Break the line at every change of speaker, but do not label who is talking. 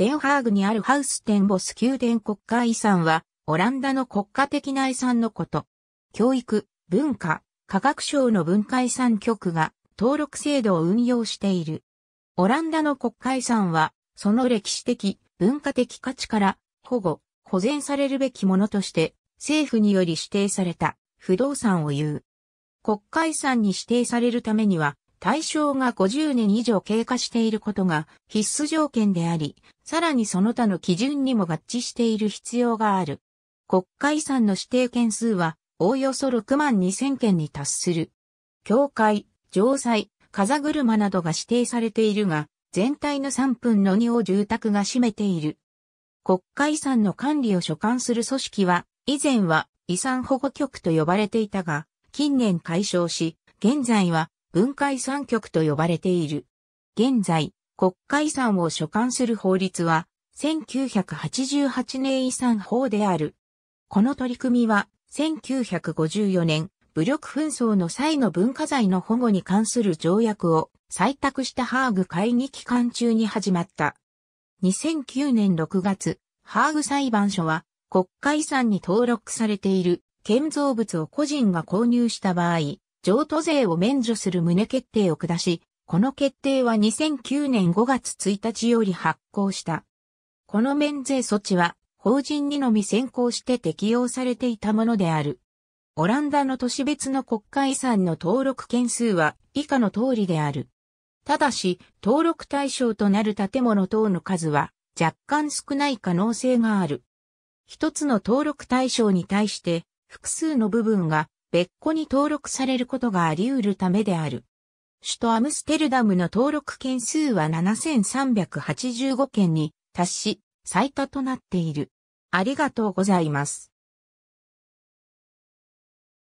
デンハーグにあるハウステンボス宮殿国家遺産は、オランダの国家的な遺産のこと。教育、文化、科学省の文化遺産局が登録制度を運用している。オランダの国家遺産は、その歴史的、文化的価値から保護、保全されるべきものとして、政府により指定された不動産を言う。国家遺産に指定されるためには、対象が50年以上経過していることが必須条件であり、さらにその他の基準にも合致している必要がある。国家遺産の指定件数は、おおよそ6万2000件に達する。教会、城塞、風車などが指定されているが、全体の3分の2を住宅が占めている。国家遺産の管理を所管する組織は、以前は遺産保護局と呼ばれていたが、近年解消し、現在は文化遺産局と呼ばれている。現在、国家遺産を所管する法律は、1988年遺産法である。この取り組みは、1954年、武力紛争の際の文化財の保護に関する条約を採択したハーグ会議期間中に始まった。2009年6月、ハーグ裁判所は国家遺産に登録されている建造物を個人が購入した場合、譲渡税を免除する旨決定を下し、この決定は2009年5月1日より発行した。この免税措置は法人にのみ先行して適用されていたものである。オランダの都市別の国家遺産の登録件数は以下の通りである。ただし、登録対象となる建物等の数は若干少ない可能性がある。一つの登録対象に対して複数の部分が別個に登録されることがあり得るためである。首都アムステルダムの登録件数は7385件に達し、最多となっている。ありがとうございます。